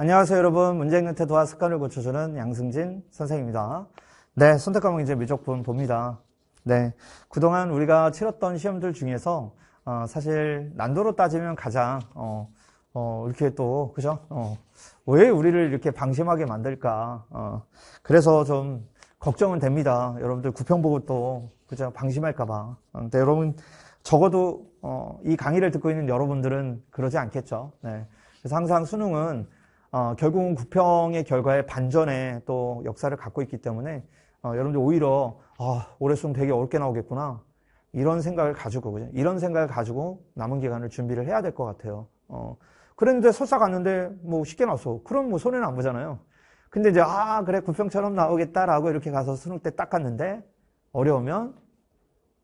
안녕하세요 여러분 문제 읽는 태도와 습관을 고쳐주는 양승진 선생입니다 네 선택 과목 이제 미적분 봅니다 네 그동안 우리가 치렀던 시험들 중에서 어, 사실 난도로 따지면 가장 어, 어, 이렇게 또 그죠 어, 왜 우리를 이렇게 방심하게 만들까 어, 그래서 좀 걱정은 됩니다 여러분들 구평 보고 또 그죠 방심할까봐 어, 근데 여러분 적어도 이 강의를 듣고 있는 여러분들은 그러지 않겠죠 네 그래서 항상 수능은 어, 결국은 구평의 결과에 반전에또 역사를 갖고 있기 때문에 어, 여러분들 오히려 아, 올해 수능 되게 어렵게 나오겠구나 이런 생각을 가지고 그죠? 이런 생각을 가지고 남은 기간을 준비를 해야 될 것 같아요. 어, 그랬는데 설사 갔는데 뭐 쉽게 나왔어. 그럼 뭐 손해는 안 보잖아요. 근데 이제 아 그래 구평처럼 나오겠다라고 이렇게 가서 수능 때 딱 갔는데 어려우면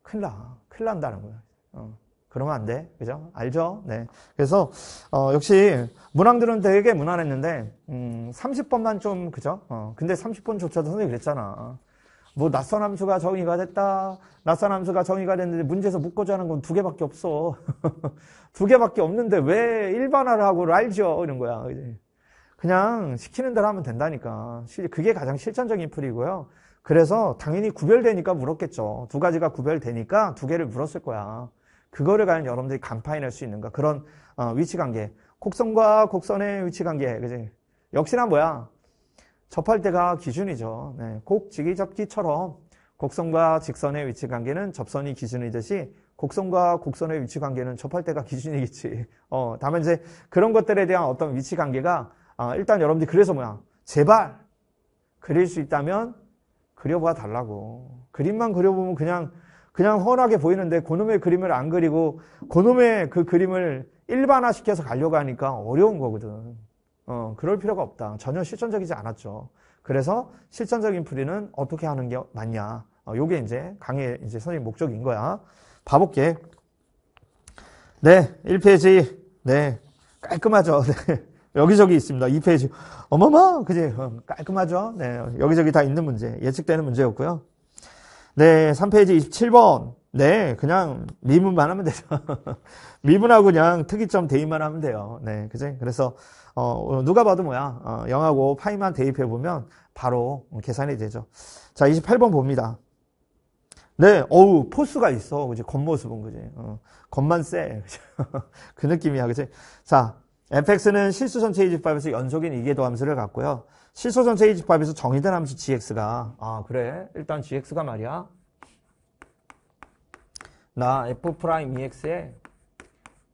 큰일 나 큰일 난다는 거예요. 어. 그러면 안 돼. 그죠? 알죠? 네. 그래서, 어, 역시, 문항들은 되게 무난했는데, 음, 30번만 좀, 그죠? 어, 근데 30번조차도 선생님이 그랬잖아. 뭐, 낯선 함수가 정의가 됐다. 낯선 함수가 정의가 됐는데, 문제에서 묶어자 하는 건 두 개밖에 없어. 두 개밖에 없는데, 왜 일반화를 하고 알죠? 이런 거야. 그냥 시키는 대로 하면 된다니까. 그게 가장 실천적인 풀이고요. 그래서 당연히 구별되니까 물었겠죠. 두 가지가 구별되니까 두 개를 물었을 거야. 그거를 과연 여러분들이 간파해낼 수 있는가 그런 어, 위치관계 곡선과 곡선의 위치관계 그지 역시나 뭐야 접할 때가 기준이죠 네, 곡지기 접기처럼 곡선과 직선의 위치관계는 접선이 기준이듯이 곡선과 곡선의 위치관계는 접할 때가 기준이겠지 어, 다만 이제 그런 것들에 대한 어떤 위치관계가 어, 일단 여러분들이 그래서 뭐야 제발 그릴 수 있다면 그려봐 달라고 그림만 그려보면 그냥 그냥 훤하게 보이는데 그놈의 그림을 안 그리고 그놈의 그 그림을 일반화시켜서 가려고 하니까 어려운 거거든. 어, 그럴 필요가 없다. 전혀 실천적이지 않았죠. 그래서 실천적인 풀이는 어떻게 하는 게 맞냐. 어, 요게 이제 강의 이제 선생님 목적인 거야. 봐볼게. 네, 1페이지. 네, 깔끔하죠. 네. 여기저기 있습니다. 2페이지. 어머머! 그지? 어, 깔끔하죠? 네, 여기저기 다 있는 문제. 예측되는 문제였고요. 네, 3페이지 27번. 네, 그냥 미분만 하면 되죠. 미분하고 그냥 특이점 대입만 하면 돼요. 네, 그지? 그래서 어, 누가 봐도 뭐야. 어, 0하고 파이만 대입해 보면 바로 계산이 되죠. 자, 28번 봅니다. 네, 어우, 포스가 있어. 그지? 겉모습은, 그지? 어, 겉만 쎄. 그 느낌이야, 그지? 자, f x 는 실수 전체 이집합에서 연속인 2개 도 함수를 갖고요. 실수 전체 이집합에서 정의된 함수 gx가 아 그래 일단 gx가 말이야 나 f 프라임 ex에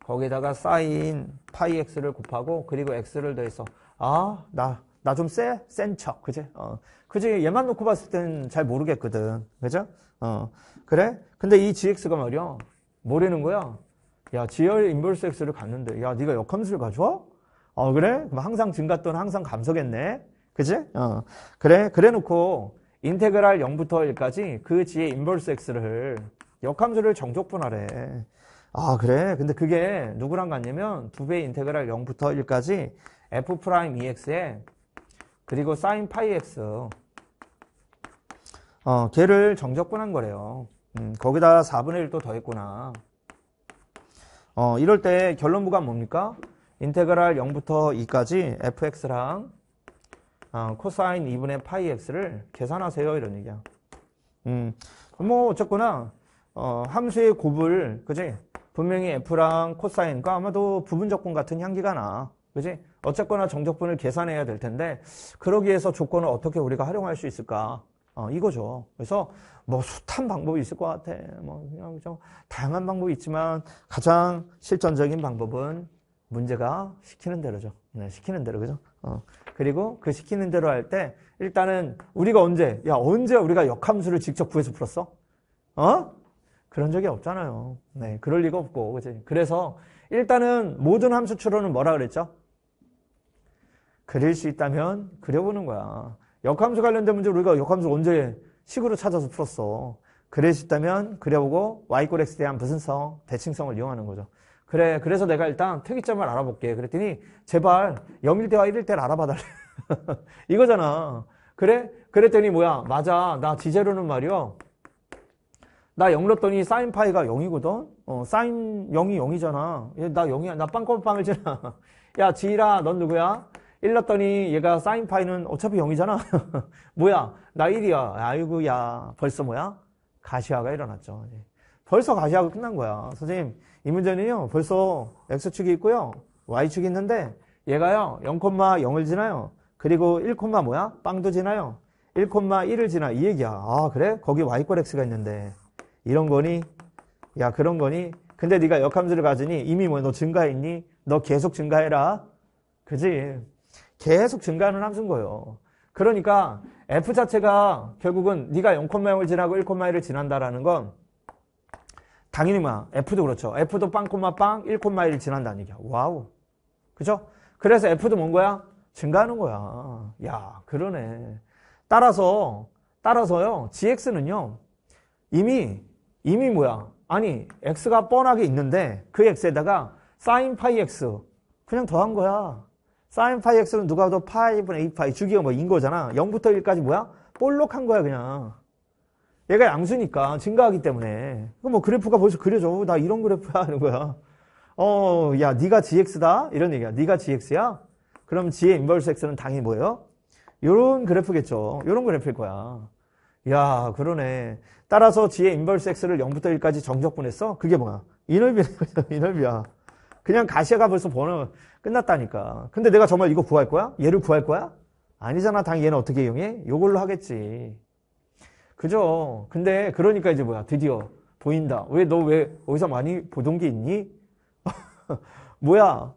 거기다가 s 사인 파이 x를 곱하고 그리고 x를 더해서 아나 나 좀 쎄? 센 척, 그지? 어, 그지? 얘만 놓고 봤을 땐 잘 모르겠거든. 그죠? 어, 그래? 근데 이 gx가 말이야. 모르는 거야? 야, 지열 인버스 를 갔는데, 야, 네가 역함수를 가져와? 어, 그래? 그럼 뭐 항상 증가또 항상 감소겠네? 그지? 어, 그래? 그래 놓고, 인테그랄 0부터 1까지 그 지의 인버스 를 역함수를 정적분할래 아, 그래? 근데 그게 누구랑 같냐면, 두배 인테그랄 0부터 1까지 F 프라임 EX에, 그리고 s 사인 파이 X. 어, 걔를 정적분한 거래요. 음, 거기다 4분의 1도 더했구나. 어, 이럴 때 결론부가 뭡니까? 인테그랄 0부터 2까지 fx랑 어, 코사인 2분의 파이 x를 계산하세요 이런 얘기야. 음, 뭐 어쨌거나 어, 함수의 곱을 그지? 분명히 f랑 코사인과 아마도 부분적분 같은 향기가 나. 그지? 어쨌거나 정적분을 계산해야 될 텐데 그러기 위해서 조건을 어떻게 우리가 활용할 수 있을까? 어, 이거죠. 그래서 뭐 숱한 방법이 있을 것 같아. 뭐 그냥 좀 다양한 방법이 있지만 가장 실전적인 방법은 문제가 시키는 대로죠. 네, 시키는 대로 그죠. 어. 그리고 그 시키는 대로 할 때 일단은 우리가 언제 야 언제 우리가 역함수를 직접 구해서 풀었어? 어? 그런 적이 없잖아요. 네, 그럴 리가 없고 그치? 그래서 일단은 모든 함수 추론은 뭐라 그랬죠? 그릴 수 있다면 그려보는 거야. 역함수 관련된 문제 우리가 역함수 언제 식으로 찾아서 풀었어. 그랬다면 그려보고 y꼴 x에 대한 무슨성, 대칭성을 이용하는 거죠. 그래, 그래서 내가 일단 특이점을 알아볼게. 그랬더니 제발 0일대와 1일대를 알아봐 달래. 이거잖아. 그래? 그랬더니 뭐야? 맞아. 나 지제로는 말이야. 나 0넣었더니 사인 파이가 0이거든? 어, 사인 0이 0이잖아. 나 0이야. 나 빵꼴빵을 지나. 야, 지일아, 넌 누구야? 일렀더니 얘가 사인 파이는 어차피 0이잖아. 뭐야? 나 1이야. 아이고 야. 벌써 뭐야? 가시화가 일어났죠. 예. 벌써 가시화가 끝난 거야. 선생님, 이 문제는요. 벌써 x축이 있고요. y축이 있는데 얘가요. 0,0을 지나요. 그리고 1, 뭐야? 빵도 지나요. 1,1을 지나 이 얘기야. 아, 그래? 거기 y꼴 x가 있는데. 이런 거니? 야, 그런 거니? 근데 네가 역함수를 가지니 이미 뭐 너 증가했니? 너 계속 증가해라. 그지? 계속 증가하는 함수인 거예요. 그러니까 f 자체가 결국은 네가 0,0을 지나고 1,1을 지난다라는 건 당연히 뭐야. f도 그렇죠. f도 빵,빵 1,1을 지난다는 얘기야. 와우. 그죠? 그래서 f도 뭔 거야? 증가하는 거야. 야, 그러네. 따라서 따라서요. gx는요. 이미 이미 뭐야? 아니, x가 뻔하게 있는데 그 x에다가 sin 파이 x 그냥 더한 거야. 사인 파이 x는 누가 봐도 파이분의 a파이 주기가 뭐 인 거잖아. 0부터 1까지 뭐야? 볼록한 거야 그냥. 얘가 양수니까 증가하기 때문에. 그럼 뭐 그래프가 벌써 그려져. 어, 나 이런 그래프야 하는 거야. 어, 야 네가 gx다 이런 얘기야. 네가 gx야? 그럼 g의 인버스 x는 당연히 뭐예요? 요런 그래프겠죠. 요런 그래프일 거야. 야 그러네. 따라서 g의 인버스 x를 0부터 1까지 정적분했어? 그게 뭐야? 이넓이야이넓이야 그냥 가시가 벌써 번호 끝났다니까. 근데 내가 정말 이거 구할 거야? 얘를 구할 거야? 아니잖아. 당 얘는 어떻게 이용해? 요걸로 하겠지. 그죠? 근데 그러니까 이제 뭐야? 드디어 보인다. 왜 너왜 왜 어디서 많이 보던 게 있니? 뭐야?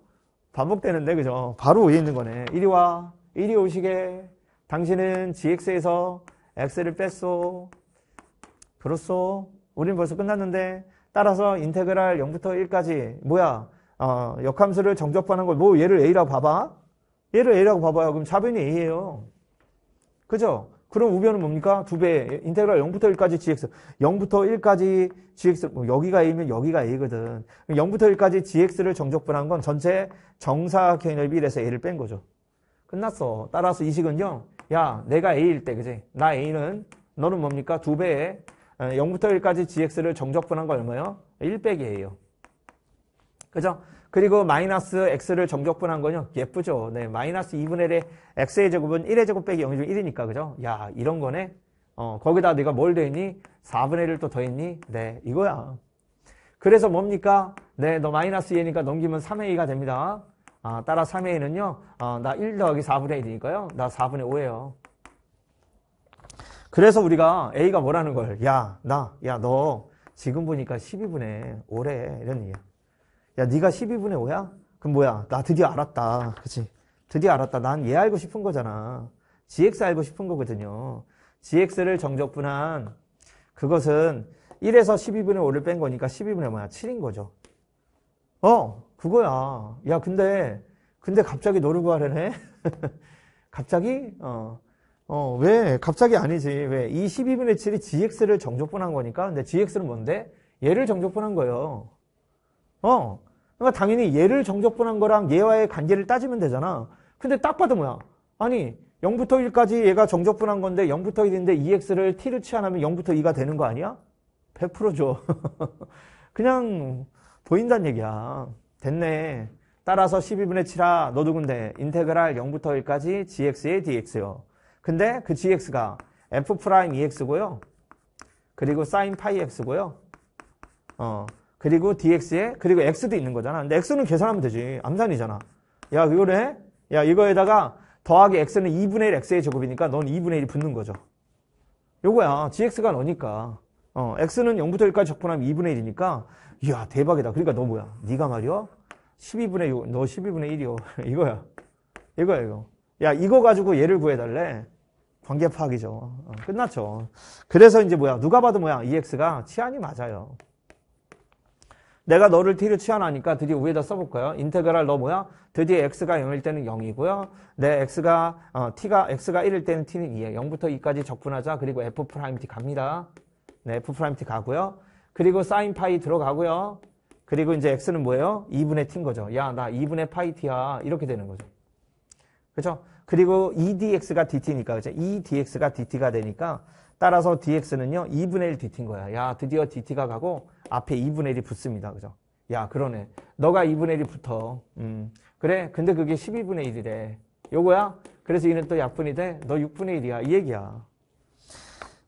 반복되는데 그죠? 바로 위에 있는 거네. 이리 와. 이리 오시게. 당신은 GX에서 X를 뺐소. 그렇소. 우린 벌써 끝났는데 따라서 인테그랄 0부터 1까지 뭐야? 어, 역함수를 정접하는 걸뭐 얘를 A라고 봐봐. 얘를 A라고 봐봐요. 그럼 4변이 A예요. 그죠? 그럼 우변은 뭡니까? 두 배. 인테그랄 0부터 1까지 GX. 0부터 1까지 GX. 뭐 여기가 A면 여기가 A거든. 0부터 1까지 GX를 정적분한 건 전체 정사 개념비례에서 A를 뺀 거죠. 끝났어. 따라서 이 식은요. 야, 내가 A일 때, 그지? 나 A는 너는 뭡니까? 두 배에 0부터 어, 1까지 GX를 정적분한 건 얼마요? 1 빼기 A예요. 그죠? 그리고 마이너스 x를 정적분한 거요. 예쁘죠. 네, 마이너스 2분의 1의 x의 제곱은 1의 제곱 빼기 0이 죠 1이니까 그죠? 야, 이런 거네. 어, 거기다 네가 뭘 더했니? 4분의 1을 또 더했니? 네, 이거야. 그래서 뭡니까? 네, 너 마이너스 2니까 넘기면 3의2가 됩니다. 아, 따라 3의2는요 어, 나1 더하기 4분의 1이니까요. 나 4분의 5예요. 그래서 우리가 a가 뭐라는 걸? 야, 나, 야, 너 지금 보니까 12분의 5래. 이런 얘기야. 야 네가 12분의 5야? 그럼 뭐야? 나 드디어 알았다. 그치? 드디어 알았다. 난 얘 알고 싶은 거잖아. GX 알고 싶은 거거든요. GX를 정적분한 그것은 1에서 12분의 5를 뺀 거니까 12분의 뭐야? 7인 거죠. 어, 그거야. 야, 근데, 근데 갑자기 노를 구하려네? 갑자기? 어, 어, 왜? 갑자기 아니지. 왜? 이 12분의 7이 GX를 정적분한 거니까. 근데 GX는 뭔데? 얘를 정적분한 거예요. 어, 그러니까 당연히 얘를 정적분한 거랑 얘와의 관계를 따지면 되잖아. 근데 딱 봐도 뭐야? 아니 0부터 1까지 얘가 정적분한 건데 0부터 1인데 EX를 T를 취하면 0부터 2가 되는 거 아니야? 100%죠. 그냥 보인다는 얘기야. 됐네. 따라서 12분의 7아 너도근데 인테그랄 0부터 1까지 GX의 DX요. 근데 그 GX가 F'EX고요. 그리고 사인 파이 X고요. 어. 그리고 dx에 그리고 x도 있는 거잖아. 근데 x는 계산하면 되지. 암산이잖아. 야 이거래. 야 이거에다가 더하기 x는 2분의 1 x의 제곱이니까 넌 2분의 1이 붙는 거죠. 요거야. gx가 너니까. 어, x는 0부터 1까지 적분하면 2분의 1이니까 이야 대박이다. 그러니까 너 뭐야? 네가 말이야? 12분의 6, 너 12분의 1이요. 이거야. 이거야 이거. 야 이거 가지고 얘를 구해달래. 관계 파악이죠. 어, 끝났죠. 그래서 이제 뭐야? 누가 봐도 뭐야? ex가 치안이 맞아요. 내가 너를 t 를취하나니까 드디어 위에다 써볼까요? 인테그랄 너 뭐야? 드디어 x가 0일 때는 0이고요. 내 x가 어, t가 x가 1일 때는 t는 2에 0부터 2까지 적분하자. 그리고 f 프라임 t 갑니다. 네, f 프라임 t 가고요. 그리고 사인 파이 들어가고요. 그리고 이제 x는 뭐예요? 2분의 t인 거죠. 야, 나 2분의 파이 t야. 이렇게 되는 거죠. 그렇죠? 그리고 EDX가 DT니까 그죠 EDX가 DT가 되니까 따라서 DX는요 2분의 1 DT인 거야. 야 드디어 DT가 가고 앞에 2분의 1이 붙습니다. 그죠? 야 그러네. 너가 2분의 1이 붙어. 음. 그래 근데 그게 12분의 1이래. 요거야? 그래서 이는 또 약분이 돼? 너 6분의 1이야. 이 얘기야.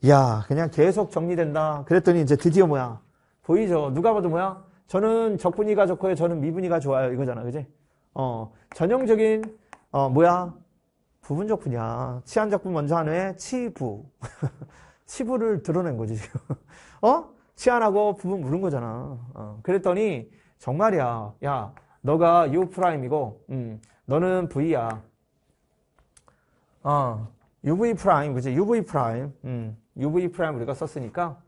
야 그냥 계속 정리된다. 그랬더니 이제 드디어 뭐야? 보이죠? 누가 봐도 뭐야? 저는 적분이가 좋고요. 저는 미분이가 좋아요. 이거잖아. 그지? 어 전형적인 어, 뭐야? 부분적 분야. 치안적분 먼저 한 후에 치부. 치부를 드러낸 거지, 지금. 어? 치안하고 부분 물은 거잖아. 어, 그랬더니, 정말이야. 야, 너가 U 프라임이고, 음, 너는 V야. 어, UV 프라임, 그지? UV 프라임. 음, UV 프라임 우리가 썼으니까.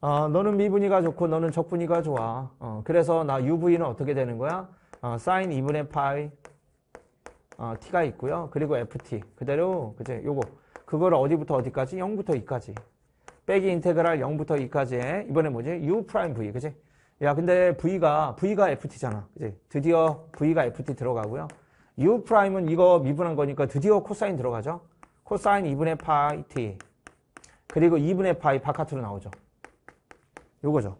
어, 너는 미분이가 좋고, 너는 적분이가 좋아. 어, 그래서 나 UV는 어떻게 되는 거야? 어, 사인 2분의 파이 어, t가 있고요. 그리고 ft 그대로 그제 요거 그걸 어디부터 어디까지 0부터 2까지 빼기 인테그랄 0부터 2까지에 이번에 뭐지? u 프라임 v 그지? 야 근데 v가 v가 ft잖아. 그지? 드디어 v가 ft 들어가고요. u 프라임은 이거 미분한 거니까 드디어 코사인 들어가죠. 코사인 2분의 파이 t 그리고 2분의 파이 바깥으로 나오죠. 요거죠.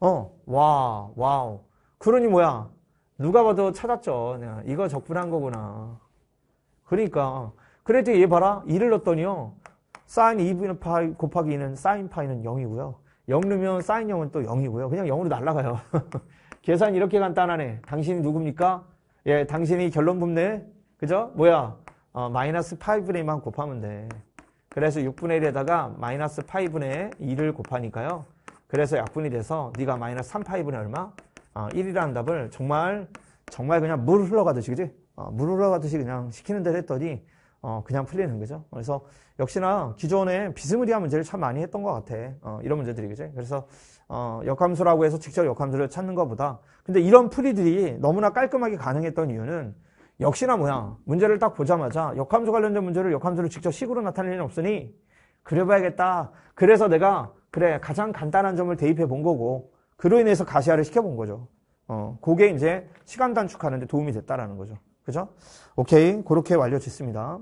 어, 와, 와우. 그러니 뭐야? 누가 봐도 찾았죠. 네, 이거 적분한 거구나. 그러니까 그랬더니 얘 봐라. 2를 넣었더니요. 사인 2분의 파 곱하기 2는 사인 파이는 0이고요. 0 넣으면 사인 0은 또 0이고요. 그냥 0으로 날라가요. 계산 이렇게 간단하네. 당신이 누굽니까? 예, 당신이 결론 분네 그죠? 뭐야? 어, 마이너스 8분의만 곱하면 돼. 그래서 6분의 1에다가 마이너스 8분의 2를 곱하니까요. 그래서 약분이 돼서 네가 마이너스 3파이분의 얼마? 어, 아, 1이라는 답을 정말 정말 그냥 물 흘러가듯이 그지? 어, 물 흘러가듯이 그냥 시키는 대로 했더니 어, 그냥 풀리는 거죠. 그래서 역시나 기존에 비스무리한 문제를 참 많이 했던 것 같아. 어, 이런 문제들이 그지? 그래서 어, 역함수라고 해서 직접 역함수를 찾는 것보다 근데 이런 풀이들이 너무나 깔끔하게 가능했던 이유는 역시나 뭐야 문제를 딱 보자마자 역함수 관련된 문제를 역함수를 직접 식으로 나타낼 일은 없으니 그려봐야겠다. 그래서 내가 그래 가장 간단한 점을 대입해 본 거고 그로 인해서 가시화를 시켜본 거죠. 어, 그게 이제 시간 단축하는데 도움이 됐다라는 거죠. 그죠? 오케이. 그렇게 완료 짓습니다.